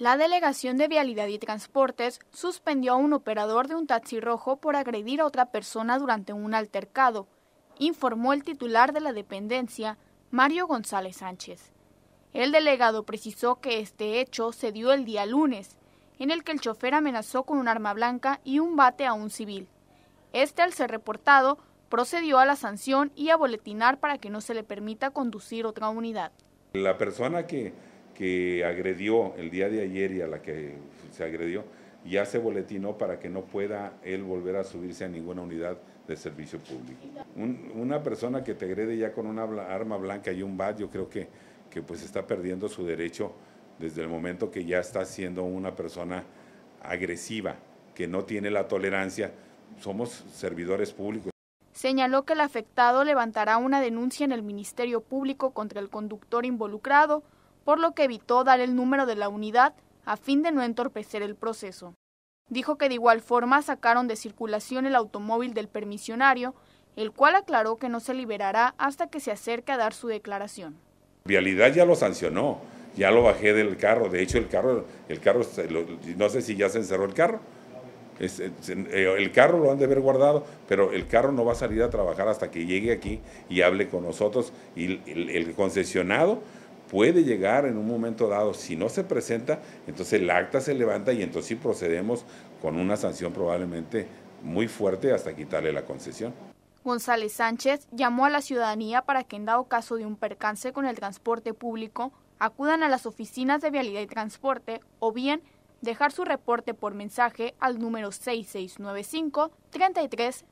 La Delegación de Vialidad y Transportes suspendió a un operador de un taxi rojo por agredir a otra persona durante un altercado, informó el titular de la dependencia, Mario González Sánchez. El delegado precisó que este hecho se dio el día lunes, en el que el chofer amenazó con un arma blanca y un bate a un civil. Este, al ser reportado, procedió a la sanción y a boletinar para que no se le permita conducir otra unidad. La persona que que agredió el día de ayer y a la que se agredió, ya se boletinó para que no pueda él volver a subirse a ninguna unidad de servicio público. una persona que te agrede ya con una arma blanca y un bat, yo creo que, que pues está perdiendo su derecho desde el momento que ya está siendo una persona agresiva, que no tiene la tolerancia. Somos servidores públicos. Señaló que el afectado levantará una denuncia en el Ministerio Público contra el conductor involucrado por lo que evitó dar el número de la unidad a fin de no entorpecer el proceso. Dijo que de igual forma sacaron de circulación el automóvil del permisionario, el cual aclaró que no se liberará hasta que se acerque a dar su declaración. Vialidad ya lo sancionó, ya lo bajé del carro, de hecho el carro, el carro no sé si ya se encerró el carro, eh, eh, el carro lo han de haber guardado, pero el carro no va a salir a trabajar hasta que llegue aquí y hable con nosotros y el concesionado puede llegar en un momento dado, si no se presenta, entonces el acta se levanta y entonces sí procedemos con una sanción probablemente muy fuerte hasta quitarle la concesión. González Sánchez llamó a la ciudadanía para que en dado caso de un percance con el transporte público acudan a las oficinas de vialidad y transporte o bien dejar su reporte por mensaje al número 6695 33